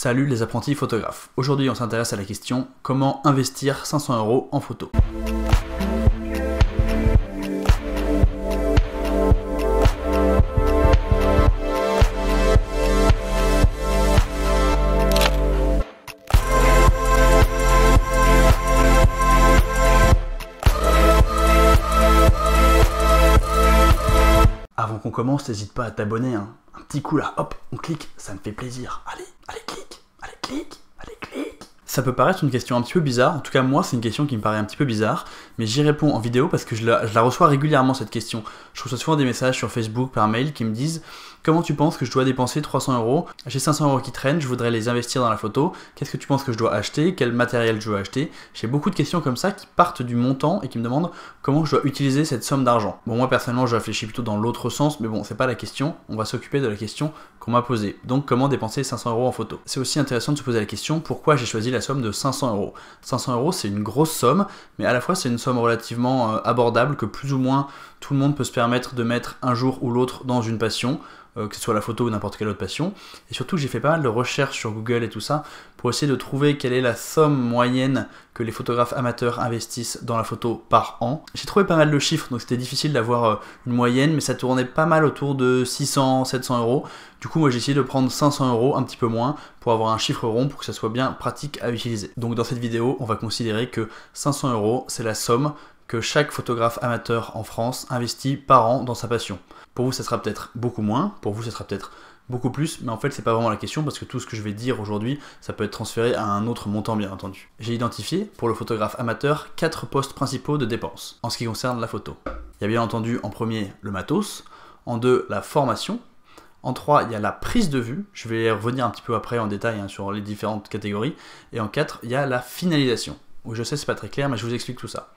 Salut les apprentis photographes. Aujourd'hui, on s'intéresse à la question comment investir 500 euros en photo. Avant qu'on commence, n'hésite pas à t'abonner. Hein. Un petit coup là, hop, on clique, ça me fait plaisir. Allez, allez, clique. Ça peut paraître une question un petit peu bizarre, en tout cas moi c'est une question qui me paraît un petit peu bizarre, mais j'y réponds en vidéo parce que je la, reçois régulièrement cette question. Je reçois souvent des messages sur Facebook par mail qui me disent Comment tu penses que je dois dépenser 300 euros J'ai 500 euros qui traînent, je voudrais les investir dans la photo. Qu'est-ce que tu penses que je dois acheter Quel matériel je dois acheter J'ai beaucoup de questions comme ça qui partent du montant et qui me demandent comment je dois utiliser cette somme d'argent. Bon, moi personnellement, je réfléchis plutôt dans l'autre sens, mais bon, c'est pas la question. On va s'occuper de la question qu'on m'a posée. Donc, comment dépenser 500 euros en photo C'est aussi intéressant de se poser la question pourquoi j'ai choisi la somme de 500 euros. 500 euros, c'est une grosse somme, mais à la fois, c'est une somme relativement euh, abordable que plus ou moins tout le monde peut se permettre de mettre un jour ou l'autre dans une passion. Euh, que ce soit la photo ou n'importe quelle autre passion. Et surtout, j'ai fait pas mal de recherches sur Google et tout ça pour essayer de trouver quelle est la somme moyenne que les photographes amateurs investissent dans la photo par an. J'ai trouvé pas mal de chiffres, donc c'était difficile d'avoir euh, une moyenne, mais ça tournait pas mal autour de 600, 700 euros. Du coup, moi j'ai essayé de prendre 500 euros, un petit peu moins, pour avoir un chiffre rond pour que ça soit bien pratique à utiliser. Donc dans cette vidéo, on va considérer que 500 euros, c'est la somme que chaque photographe amateur en France investit par an dans sa passion. Pour vous, ça sera peut-être beaucoup moins, pour vous, ça sera peut-être beaucoup plus, mais en fait, c'est pas vraiment la question parce que tout ce que je vais dire aujourd'hui, ça peut être transféré à un autre montant, bien entendu. J'ai identifié, pour le photographe amateur, quatre postes principaux de dépenses en ce qui concerne la photo. Il y a bien entendu en premier le matos, en deux la formation, en trois il y a la prise de vue. Je vais revenir un petit peu après en détail hein, sur les différentes catégories. Et en quatre il y a la finalisation. Où je sais, c'est pas très clair, mais je vous explique tout ça.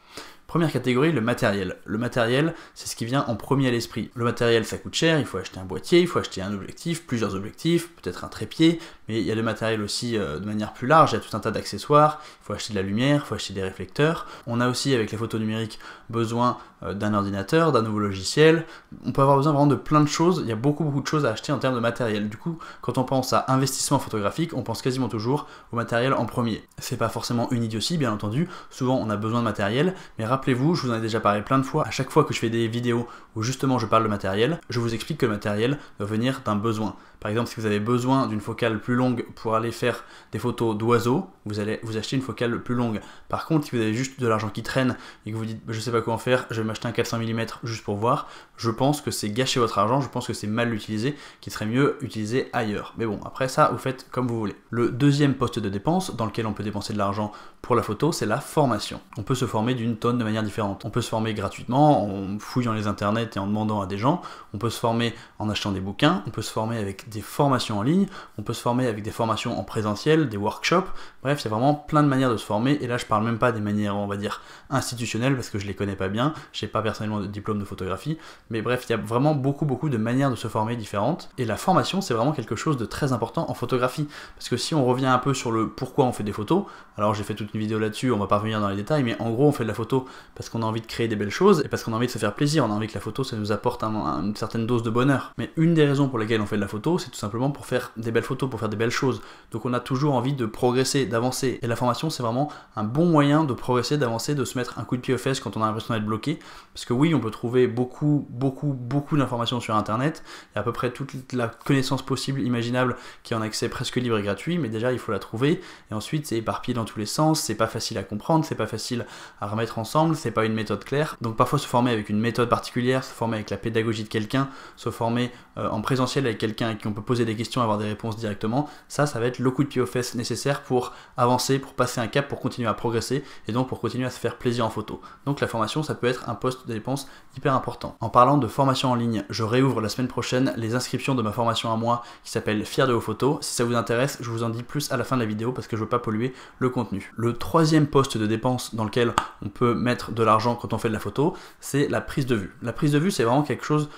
Première catégorie, le matériel. Le matériel, c'est ce qui vient en premier à l'esprit. Le matériel, ça coûte cher, il faut acheter un boîtier, il faut acheter un objectif, plusieurs objectifs, peut-être un trépied, il y a le matériel aussi euh, de manière plus large, il y a tout un tas d'accessoires, il faut acheter de la lumière, il faut acheter des réflecteurs. On a aussi avec les photos numériques besoin euh, d'un ordinateur, d'un nouveau logiciel. On peut avoir besoin vraiment de plein de choses, il y a beaucoup beaucoup de choses à acheter en termes de matériel. Du coup, quand on pense à investissement photographique, on pense quasiment toujours au matériel en premier. C'est pas forcément une idiotie, bien entendu, souvent on a besoin de matériel, mais rappelez-vous, je vous en ai déjà parlé plein de fois, à chaque fois que je fais des vidéos où justement je parle de matériel, je vous explique que le matériel doit venir d'un besoin. Par exemple, si vous avez besoin d'une focale plus longue pour aller faire des photos d'oiseaux, vous allez vous acheter une focale plus longue. Par contre, si vous avez juste de l'argent qui traîne et que vous dites je sais pas quoi en faire, je vais m'acheter un 400 mm juste pour voir, je pense que c'est gâcher votre argent, je pense que c'est mal utilisé, qui serait mieux utilisé ailleurs. Mais bon, après ça, vous faites comme vous voulez. Le deuxième poste de dépense dans lequel on peut dépenser de l'argent pour la photo, c'est la formation. On peut se former d'une tonne de manière différente. On peut se former gratuitement en fouillant les internets et en demandant à des gens. On peut se former en achetant des bouquins. On peut se former avec des formations en ligne, on peut se former avec des formations en présentiel, des workshops, bref, il y a vraiment plein de manières de se former, et là je parle même pas des manières, on va dire, institutionnelles, parce que je les connais pas bien, j'ai pas personnellement de diplôme de photographie, mais bref, il y a vraiment beaucoup, beaucoup de manières de se former différentes, et la formation, c'est vraiment quelque chose de très important en photographie, parce que si on revient un peu sur le pourquoi on fait des photos, alors j'ai fait toute une vidéo là-dessus, on va pas revenir dans les détails, mais en gros, on fait de la photo parce qu'on a envie de créer des belles choses, et parce qu'on a envie de se faire plaisir, on a envie que la photo, ça nous apporte une certaine dose de bonheur. Mais une des raisons pour lesquelles on fait de la photo, c'est tout simplement pour faire des belles photos, pour faire des belles choses. Donc on a toujours envie de progresser, d'avancer. Et la formation, c'est vraiment un bon moyen de progresser, d'avancer, de se mettre un coup de pied aux fesses quand on a l'impression d'être bloqué. Parce que oui, on peut trouver beaucoup, beaucoup, beaucoup d'informations sur Internet. Il y a à peu près toute la connaissance possible, imaginable, qui est en accès presque libre et gratuit. Mais déjà, il faut la trouver. Et ensuite, c'est éparpillé dans tous les sens. C'est pas facile à comprendre, c'est pas facile à remettre ensemble, c'est pas une méthode claire. Donc parfois, se former avec une méthode particulière, se former avec la pédagogie de quelqu'un, se former euh, en présentiel avec quelqu'un qui on peut poser des questions, avoir des réponses directement, ça, ça va être le coup de pied aux fesses nécessaire pour avancer, pour passer un cap, pour continuer à progresser et donc pour continuer à se faire plaisir en photo. Donc la formation, ça peut être un poste de dépense hyper important. En parlant de formation en ligne, je réouvre la semaine prochaine les inscriptions de ma formation à moi qui s'appelle Fier de vos photos. Si ça vous intéresse, je vous en dis plus à la fin de la vidéo parce que je veux pas polluer le contenu. Le troisième poste de dépense dans lequel on peut mettre de l'argent quand on fait de la photo, c'est la prise de vue. La prise de vue, c'est vraiment quelque chose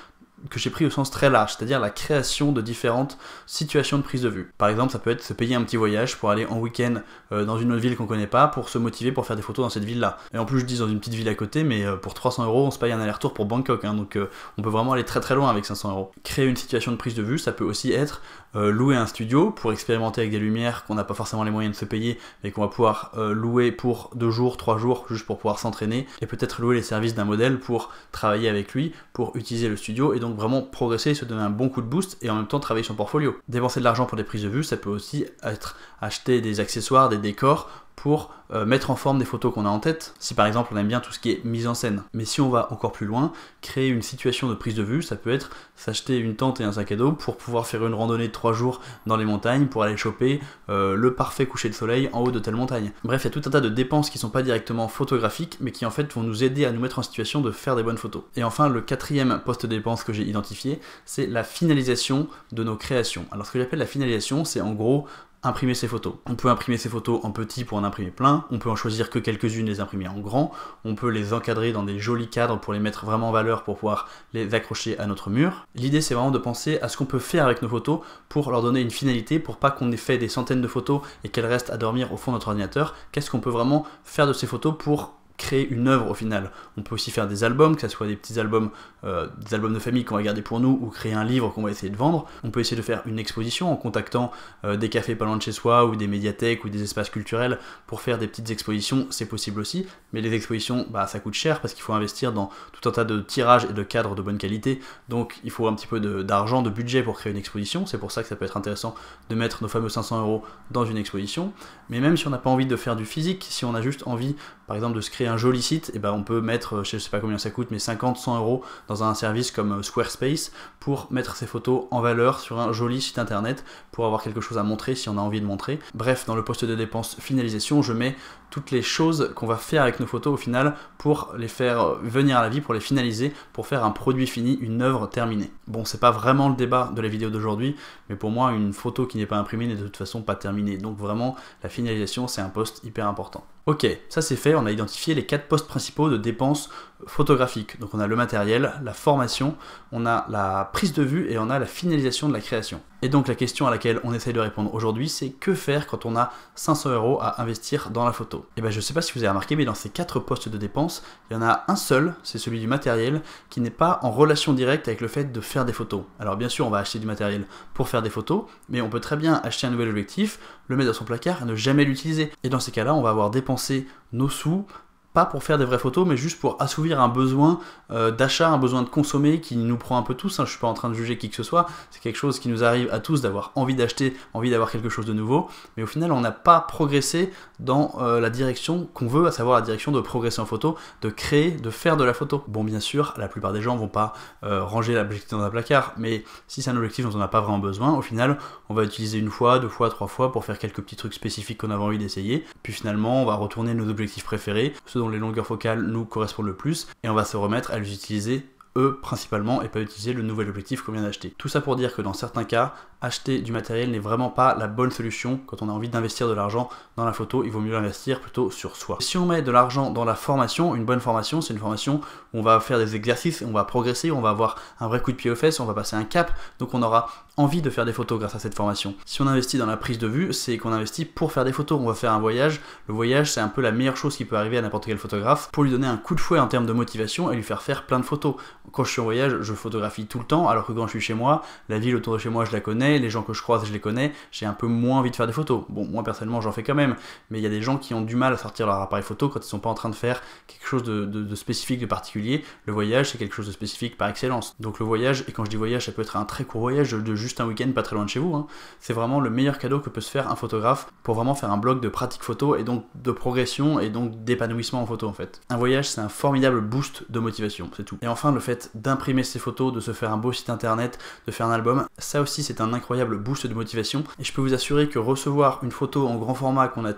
que j'ai pris au sens très large, c'est-à-dire la création de différentes situations de prise de vue. Par exemple, ça peut être se payer un petit voyage pour aller en week-end euh, dans une autre ville qu'on connaît pas, pour se motiver pour faire des photos dans cette ville-là. Et en plus, je dis dans une petite ville à côté, mais euh, pour 300 euros, on se paye un aller-retour pour Bangkok, hein. donc euh, on peut vraiment aller très très loin avec 500 euros. Créer une situation de prise de vue, ça peut aussi être euh, louer un studio pour expérimenter avec des lumières qu'on n'a pas forcément les moyens de se payer, mais qu'on va pouvoir euh, louer pour deux jours, trois jours, juste pour pouvoir s'entraîner, et peut-être louer les services d'un modèle pour travailler avec lui, pour utiliser le studio, et donc vraiment progresser, se donner un bon coup de boost, et en même temps travailler son portfolio. Dépenser de l'argent pour des prises de vue, ça peut aussi être acheter des accessoires, des décors, pour euh, mettre en forme des photos qu'on a en tête, si par exemple on aime bien tout ce qui est mise en scène. Mais si on va encore plus loin, créer une situation de prise de vue, ça peut être s'acheter une tente et un sac à dos pour pouvoir faire une randonnée de 3 jours dans les montagnes pour aller choper euh, le parfait coucher de soleil en haut de telle montagne. Bref, il y a tout un tas de dépenses qui ne sont pas directement photographiques, mais qui en fait vont nous aider à nous mettre en situation de faire des bonnes photos. Et enfin, le quatrième poste dépense que j'ai identifié, c'est la finalisation de nos créations. Alors ce que j'appelle la finalisation, c'est en gros imprimer ses photos. On peut imprimer ses photos en petit pour en imprimer plein, on peut en choisir que quelques-unes, les imprimer en grand, on peut les encadrer dans des jolis cadres pour les mettre vraiment en valeur pour pouvoir les accrocher à notre mur. L'idée c'est vraiment de penser à ce qu'on peut faire avec nos photos pour leur donner une finalité, pour pas qu'on ait fait des centaines de photos et qu'elles restent à dormir au fond de notre ordinateur. Qu'est-ce qu'on peut vraiment faire de ces photos pour créer une œuvre au final. On peut aussi faire des albums, que ce soit des petits albums, euh, des albums de famille qu'on va garder pour nous, ou créer un livre qu'on va essayer de vendre. On peut essayer de faire une exposition en contactant euh, des cafés pas loin de chez soi, ou des médiathèques, ou des espaces culturels pour faire des petites expositions, c'est possible aussi. Mais les expositions, bah, ça coûte cher parce qu'il faut investir dans tout un tas de tirages et de cadres de bonne qualité. Donc il faut un petit peu d'argent, de, budget pour créer une exposition. C'est pour ça que ça peut être intéressant de mettre nos fameux 500 euros dans une exposition. Mais même si on n'a pas envie de faire du physique, si on a juste envie par exemple, de se créer un joli site, et eh ben on peut mettre, euh, je sais pas combien ça coûte, mais 50, 100 euros dans un service comme euh, Squarespace pour mettre ses photos en valeur sur un joli site internet pour avoir quelque chose à montrer si on a envie de montrer. Bref, dans le poste de dépenses finalisation, je mets toutes les choses qu'on va faire avec nos photos au final pour les faire euh, venir à la vie, pour les finaliser, pour faire un produit fini, une œuvre terminée. Bon, c'est pas vraiment le débat de la vidéo d'aujourd'hui, mais pour moi, une photo qui n'est pas imprimée n'est de toute façon pas terminée. Donc vraiment, la finalisation, c'est un poste hyper important. Ok, ça c'est fait, on a identifié les quatre postes principaux de dépenses photographique. Donc on a le matériel, la formation, on a la prise de vue et on a la finalisation de la création. Et donc la question à laquelle on essaye de répondre aujourd'hui, c'est que faire quand on a 500 euros à investir dans la photo Et eh bien je ne sais pas si vous avez remarqué, mais dans ces quatre postes de dépenses, il y en a un seul, c'est celui du matériel, qui n'est pas en relation directe avec le fait de faire des photos. Alors bien sûr, on va acheter du matériel pour faire des photos, mais on peut très bien acheter un nouvel objectif, le mettre dans son placard et ne jamais l'utiliser. Et dans ces cas-là, on va avoir dépensé nos sous pas pour faire des vraies photos, mais juste pour assouvir un besoin euh, d'achat, un besoin de consommer qui nous prend un peu tous. Hein. Je suis pas en train de juger qui que ce soit. C'est quelque chose qui nous arrive à tous d'avoir envie d'acheter, envie d'avoir quelque chose de nouveau. Mais au final, on n'a pas progressé dans euh, la direction qu'on veut, à savoir la direction de progresser en photo, de créer, de faire de la photo. Bon, bien sûr, la plupart des gens vont pas euh, ranger l'objectif dans un placard, mais si c'est un objectif dont on n'a pas vraiment besoin, au final, on va utiliser une fois, deux fois, trois fois pour faire quelques petits trucs spécifiques qu'on avait envie d'essayer. Puis finalement, on va retourner nos objectifs préférés, les longueurs focales nous correspondent le plus, et on va se remettre à les utiliser eux principalement et pas utiliser le nouvel objectif qu'on vient d'acheter. Tout ça pour dire que dans certains cas, acheter du matériel n'est vraiment pas la bonne solution quand on a envie d'investir de l'argent dans la photo, il vaut mieux investir plutôt sur soi. Si on met de l'argent dans la formation, une bonne formation, c'est une formation où on va faire des exercices, on va progresser, on va avoir un vrai coup de pied aux fesses, on va passer un cap, donc on aura envie de faire des photos grâce à cette formation. Si on investit dans la prise de vue, c'est qu'on investit pour faire des photos. On va faire un voyage. Le voyage, c'est un peu la meilleure chose qui peut arriver à n'importe quel photographe pour lui donner un coup de fouet en termes de motivation et lui faire faire plein de photos. Quand je suis en voyage, je photographie tout le temps, alors que quand je suis chez moi, la ville autour de chez moi, je la connais, les gens que je croise, je les connais, j'ai un peu moins envie de faire des photos. Bon, moi personnellement, j'en fais quand même, mais il y a des gens qui ont du mal à sortir leur appareil photo quand ils sont pas en train de faire quelque chose de, spécifique, de particulier. Le voyage, c'est quelque chose de spécifique par excellence. Donc le voyage, et quand je dis voyage, ça peut être un très court voyage de juste un week-end pas très loin de chez vous. Hein. C'est vraiment le meilleur cadeau que peut se faire un photographe pour vraiment faire un blog de pratique photo et donc de progression et donc d'épanouissement en photo en fait. Un voyage, c'est un formidable boost de motivation, c'est tout. Et enfin, le fait d'imprimer ses photos, de se faire un beau site internet, de faire un album, ça aussi c'est un incroyable boost de motivation. Et je peux vous assurer que recevoir une photo en grand format qu'on a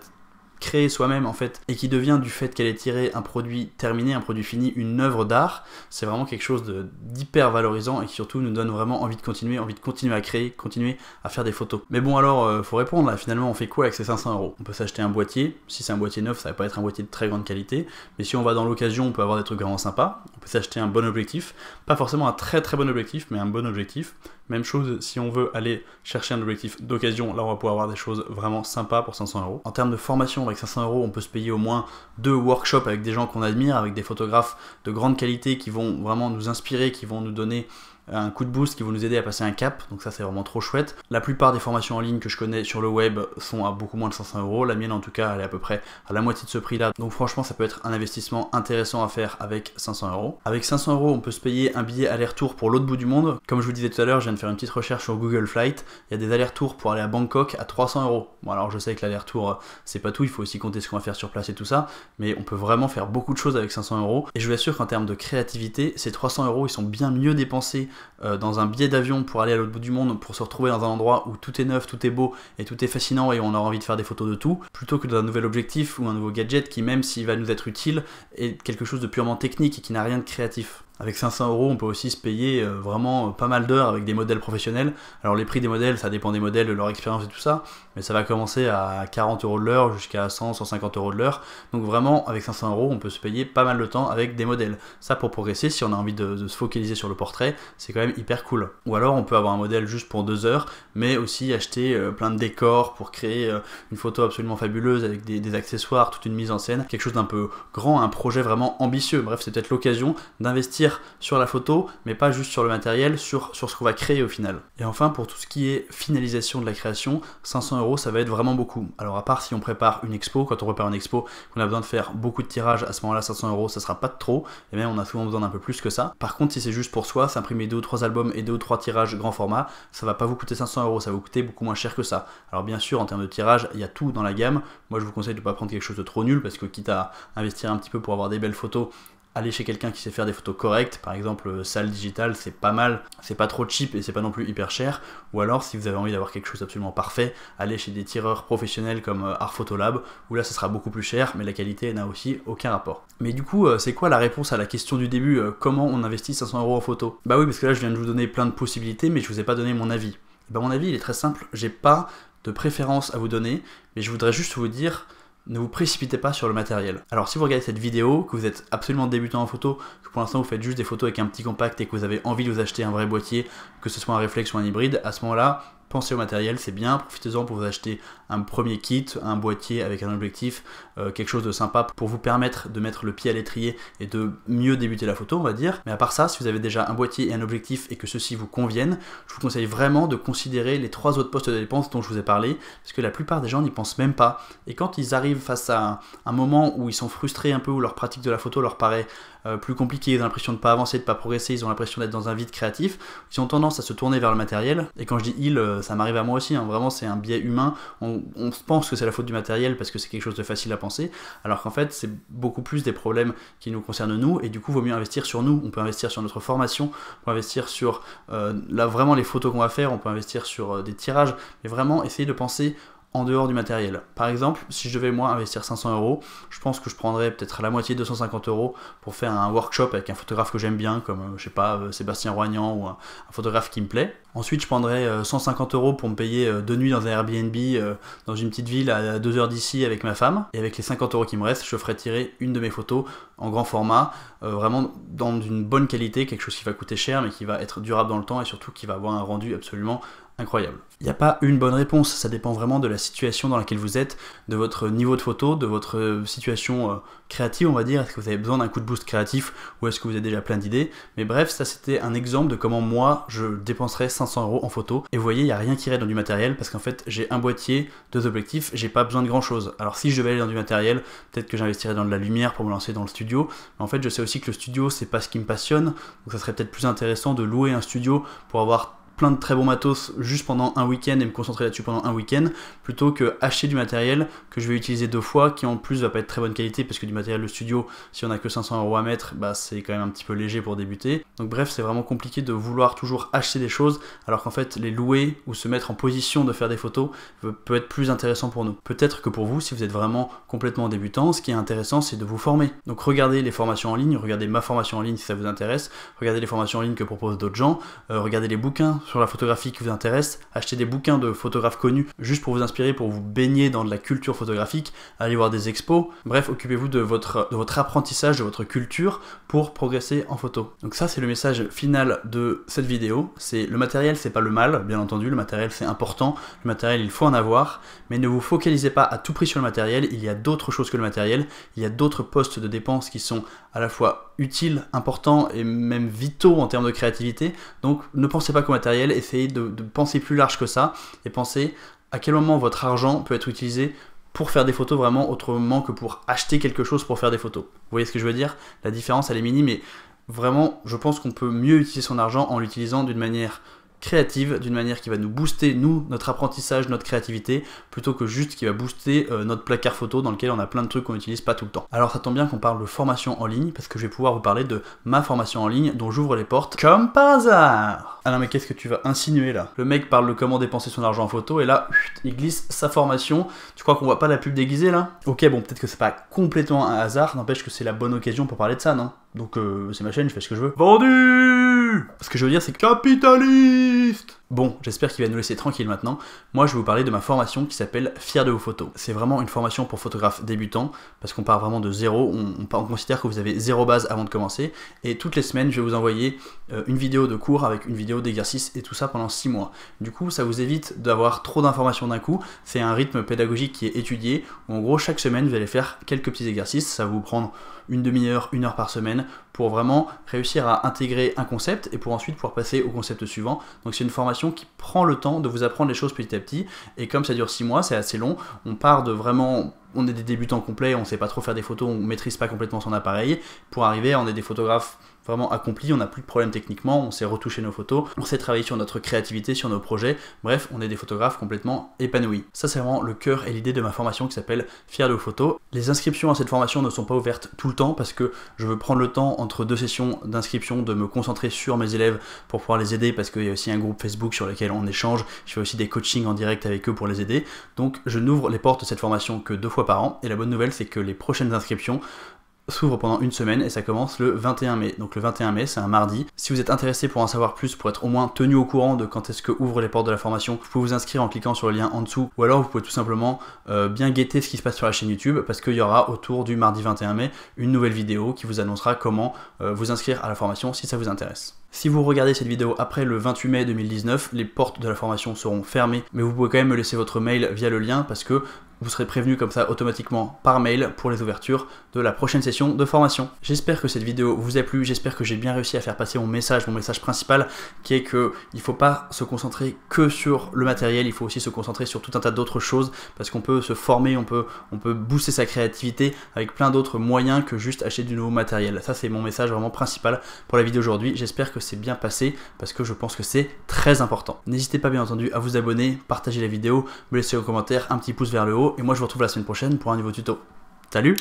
créer soi-même en fait et qui devient du fait qu'elle est tiré un produit terminé, un produit fini, une œuvre d'art, c'est vraiment quelque chose d'hyper valorisant et qui surtout nous donne vraiment envie de continuer, envie de continuer à créer, continuer à faire des photos. Mais bon alors, euh, faut répondre là, finalement on fait quoi avec ces 500 euros On peut s'acheter un boîtier, si c'est un boîtier neuf ça va pas être un boîtier de très grande qualité, mais si on va dans l'occasion on peut avoir des trucs vraiment sympas, s'acheter un bon objectif. Pas forcément un très très bon objectif, mais un bon objectif. Même chose si on veut aller chercher un objectif d'occasion, là on va pouvoir avoir des choses vraiment sympas pour 500 euros. En termes de formation, avec 500 euros, on peut se payer au moins deux workshops avec des gens qu'on admire, avec des photographes de grande qualité qui vont vraiment nous inspirer, qui vont nous donner un coup de boost qui vont nous aider à passer un cap, donc ça c'est vraiment trop chouette. La plupart des formations en ligne que je connais sur le web sont à beaucoup moins de 500 euros, la mienne en tout cas elle est à peu près à la moitié de ce prix là, donc franchement ça peut être un investissement intéressant à faire avec 500 euros. Avec 500 euros on peut se payer un billet aller-retour pour l'autre bout du monde, comme je vous disais tout à l'heure je viens de faire une petite recherche sur Google Flight, il y a des allers-retours pour aller à Bangkok à 300 euros. Bon alors je sais que l'aller-retour c'est pas tout, il faut aussi compter ce qu'on va faire sur place et tout ça, mais on peut vraiment faire beaucoup de choses avec 500 euros, et je vous assure qu'en termes de créativité, ces 300 euros ils sont bien mieux dépensés euh, dans un billet d'avion pour aller à l'autre bout du monde, pour se retrouver dans un endroit où tout est neuf, tout est beau et tout est fascinant et on a envie de faire des photos de tout, plutôt que d'un nouvel objectif ou un nouveau gadget qui, même s'il va nous être utile, est quelque chose de purement technique et qui n'a rien de créatif. Avec 500 euros, on peut aussi se payer euh, vraiment euh, pas mal d'heures avec des modèles professionnels. Alors les prix des modèles, ça dépend des modèles, de leur expérience et tout ça, mais ça va commencer à 40 euros de l'heure jusqu'à 100, 150 euros de l'heure. Donc vraiment, avec 500 euros, on peut se payer pas mal de temps avec des modèles. Ça pour progresser, si on a envie de, se focaliser sur le portrait, c'est quand même hyper cool. Ou alors on peut avoir un modèle juste pour deux heures, mais aussi acheter euh, plein de décors pour créer une photo absolument fabuleuse avec des accessoires, toute une mise en scène, quelque chose d'un peu grand, un projet vraiment ambitieux. Bref, c'est peut-être l'occasion d'investir sur la photo, mais pas juste sur le matériel, sur, sur ce qu'on va créer au final. Et enfin, pour tout ce qui est finalisation de la création, 500 euros, ça va être vraiment beaucoup. Alors, à part si on prépare une expo, quand on prépare une expo, qu'on a besoin de faire beaucoup de tirages, à ce moment-là, 500 euros, ça sera pas trop, et même on a souvent besoin d'un peu plus que ça. Par contre, si c'est juste pour soi, s'imprimer deux ou trois albums et deux ou trois tirages grand format, ça va pas vous coûter 500 euros, ça va vous coûter beaucoup moins cher que ça. Alors, bien sûr, en termes de tirage, il y a tout dans la gamme. Moi, je vous conseille de ne pas prendre quelque chose de trop nul parce que quitte à investir un petit peu pour avoir des belles photos, aller chez quelqu'un qui sait faire des photos correctes, par exemple euh, salle digitale, c'est pas mal, c'est pas trop cheap et c'est pas non plus hyper cher, ou alors si vous avez envie d'avoir quelque chose absolument parfait, aller chez des tireurs professionnels comme euh, Art Photo Lab, où là ce sera beaucoup plus cher, mais la qualité n'a aussi aucun rapport. Mais du coup, euh, c'est quoi la réponse à la question du début, comment on investit 500 euros en photo Bah oui, parce que là je viens de vous donner plein de possibilités, mais je vous ai pas donné mon avis. Bah mon avis il est très simple, j'ai pas de préférence à vous donner, mais je voudrais juste vous dire ne vous précipitez pas sur le matériel. Alors si vous regardez cette vidéo, que vous êtes absolument débutant en photo, que pour l'instant vous faites juste des photos avec un petit compact et que vous avez envie de vous acheter un vrai boîtier, que ce soit un reflex ou un hybride, à ce moment-là, pensez au matériel, c'est bien, profitez-en pour vous acheter un premier kit, un boîtier avec un objectif, euh, quelque chose de sympa pour vous permettre de mettre le pied à l'étrier et de mieux débuter la photo, on va dire. Mais à part ça, si vous avez déjà un boîtier et un objectif et que ceux-ci vous conviennent, je vous conseille vraiment de considérer les trois autres postes de dépense dont je vous ai parlé, parce que la plupart des gens n'y pensent même pas. Et quand ils arrivent face à un, moment où ils sont frustrés un peu, où leur pratique de la photo leur paraît euh, plus compliquée, ils ont l'impression de ne pas avancer, de ne pas progresser, ils ont l'impression d'être dans un vide créatif, ils ont tendance à se tourner vers le matériel. Et quand je dis il, euh, ça m'arrive à moi aussi, hein. vraiment c'est un biais humain. On, on pense que c'est la faute du matériel parce que c'est quelque chose de facile à alors qu'en fait c'est beaucoup plus des problèmes qui nous concernent nous, et du coup vaut mieux investir sur nous, on peut investir sur notre formation, on peut investir sur euh, là vraiment les photos qu'on va faire, on peut investir sur euh, des tirages, mais vraiment essayer de penser en dehors du matériel. Par exemple, si je devais moi investir 500 euros, je pense que je prendrais peut-être la moitié, de 250 euros, pour faire un workshop avec un photographe que j'aime bien, comme euh, je sais pas euh, Sébastien Roignan ou un, photographe qui me plaît. Ensuite, je prendrais 150 euh, euros pour me payer deux nuits dans un Airbnb dans une petite ville à deux heures d'ici avec ma femme. Et avec les 50 euros qui me restent, je ferais tirer une de mes photos en grand format, vraiment dans une bonne qualité, quelque chose qui va coûter cher mais qui va être durable dans le temps et surtout qui va avoir un rendu absolument incroyable. Il n'y a pas une bonne réponse, ça dépend vraiment de la situation dans laquelle vous êtes, de votre niveau de photo, de votre euh, situation euh, créative, on va dire. Est-ce que vous avez besoin d'un coup de boost créatif ou est-ce que vous avez déjà plein d'idées Mais bref, ça c'était un exemple de comment moi je dépenserais 500 euros en photo. Et vous voyez, il n'y a rien qui irait dans du matériel parce qu'en fait j'ai un boîtier, deux objectifs, j'ai pas besoin de grand chose. Alors si je devais aller dans du matériel, peut-être que j'investirais dans de la lumière pour me lancer dans le studio. en fait, je sais aussi que le studio c'est pas ce qui me passionne, donc ça serait peut-être plus intéressant de louer un studio pour avoir plein de très bons matos juste pendant un week-end et me concentrer là-dessus pendant un week-end, plutôt que acheter du matériel que je vais utiliser deux fois, qui en plus va pas être très bonne qualité, parce que du matériel de studio, si on a que 500 euros à mettre, bah c'est quand même un petit peu léger pour débuter. Donc bref, c'est vraiment compliqué de vouloir toujours acheter des choses, alors qu'en fait les louer ou se mettre en position de faire des photos peut être plus intéressant pour nous. Peut-être que pour vous, si vous êtes vraiment complètement débutant, ce qui est intéressant, c'est de vous former. Donc regardez les formations en ligne, regardez ma formation en ligne si ça vous intéresse, regardez les formations en ligne que proposent d'autres gens, euh, regardez les bouquins sur la photographie qui vous intéresse, achetez des bouquins de photographes connus juste pour vous inspirer, pour vous baigner dans de la culture photographique, allez voir des expos, bref, occupez-vous de votre, votre apprentissage, de votre culture pour progresser en photo. Donc ça c'est le message final de cette vidéo, c'est le matériel c'est pas le mal, bien entendu, le matériel c'est important, le matériel il faut en avoir, mais ne vous focalisez pas à tout prix sur le matériel, il y a d'autres choses que le matériel, il y a d'autres postes de dépenses qui sont à la fois utile, important et même vitaux en termes de créativité. Donc ne pensez pas qu'au matériel, essayez de, penser plus large que ça et pensez à quel moment votre argent peut être utilisé pour faire des photos vraiment autrement que pour acheter quelque chose pour faire des photos. Vous voyez ce que je veux dire La différence elle est minime mais vraiment je pense qu'on peut mieux utiliser son argent en l'utilisant d'une manière créative d'une manière qui va nous booster, nous, notre apprentissage, notre créativité, plutôt que juste qui va booster euh, notre placard photo dans lequel on a plein de trucs qu'on n'utilise pas tout le temps. Alors ça tombe bien qu'on parle de formation en ligne, parce que je vais pouvoir vous parler de ma formation en ligne dont j'ouvre les portes, comme par hasard Ah non mais qu'est-ce que tu vas insinuer là Le mec parle de comment dépenser son argent en photo, et là, il glisse sa formation. Tu crois qu'on voit pas la pub déguisée là Ok bon, peut-être que c'est pas complètement un hasard, n'empêche que c'est la bonne occasion pour parler de ça, non donc euh, c'est ma chaîne, je fais ce que je veux. Vendu Ce que je veux dire, c'est capitaliste Bon, j'espère qu'il va nous laisser tranquille maintenant. Moi, je vais vous parler de ma formation qui s'appelle Fier de vos photos. C'est vraiment une formation pour photographes débutants parce qu'on part vraiment de zéro. On, considère que vous avez zéro base avant de commencer. Et toutes les semaines, je vais vous envoyer euh, une vidéo de cours avec une vidéo d'exercice et tout ça pendant 6 mois. Du coup, ça vous évite d'avoir trop d'informations d'un coup. C'est un rythme pédagogique qui est étudié. en gros, chaque semaine, vous allez faire quelques petits exercices. Ça va vous prendre une demi-heure, une heure par semaine pour vraiment réussir à intégrer un concept et pour ensuite pouvoir passer au concept suivant. Donc c'est une formation qui prend le temps de vous apprendre les choses petit à petit. Et comme ça dure 6 mois, c'est assez long, on part de vraiment on est des débutants complets, on ne sait pas trop faire des photos, on maîtrise pas complètement son appareil, pour arriver, on est des photographes vraiment accompli, on n'a plus de problème techniquement, on sait retoucher nos photos, on sait travailler sur notre créativité, sur nos projets, bref, on est des photographes complètement épanouis. Ça c'est vraiment le cœur et l'idée de ma formation qui s'appelle Fier de Photos. Les inscriptions à cette formation ne sont pas ouvertes tout le temps parce que je veux prendre le temps entre deux sessions d'inscription de me concentrer sur mes élèves pour pouvoir les aider parce qu'il y a aussi un groupe Facebook sur lequel on échange, je fais aussi des coachings en direct avec eux pour les aider. Donc je n'ouvre les portes de cette formation que deux fois par an et la bonne nouvelle c'est que les prochaines inscriptions s'ouvre pendant une semaine et ça commence le 21 mai. Donc le 21 mai, c'est un mardi. Si vous êtes intéressé pour en savoir plus, pour être au moins tenu au courant de quand est-ce que ouvrent les portes de la formation, vous pouvez vous inscrire en cliquant sur le lien en dessous ou alors vous pouvez tout simplement euh, bien guetter ce qui se passe sur la chaîne YouTube parce qu'il y aura autour du mardi 21 mai une nouvelle vidéo qui vous annoncera comment euh, vous inscrire à la formation si ça vous intéresse. Si vous regardez cette vidéo après le 28 mai 2019, les portes de la formation seront fermées, mais vous pouvez quand même me laisser votre mail via le lien parce que vous serez prévenu comme ça automatiquement par mail pour les ouvertures de la prochaine session de formation. J'espère que cette vidéo vous a plu, j'espère que j'ai bien réussi à faire passer mon message, mon message principal, qui est que il faut pas se concentrer que sur le matériel, il faut aussi se concentrer sur tout un tas d'autres choses, parce qu'on peut se former, on peut, on peut booster sa créativité avec plein d'autres moyens que juste acheter du nouveau matériel. Ça c'est mon message vraiment principal pour la vidéo d'aujourd'hui J'espère que c'est bien passé, parce que je pense que c'est très important. N'hésitez pas bien entendu à vous abonner, partager la vidéo, me laisser un commentaire, un petit pouce vers le haut et moi je vous retrouve la semaine prochaine pour un nouveau tuto. Salut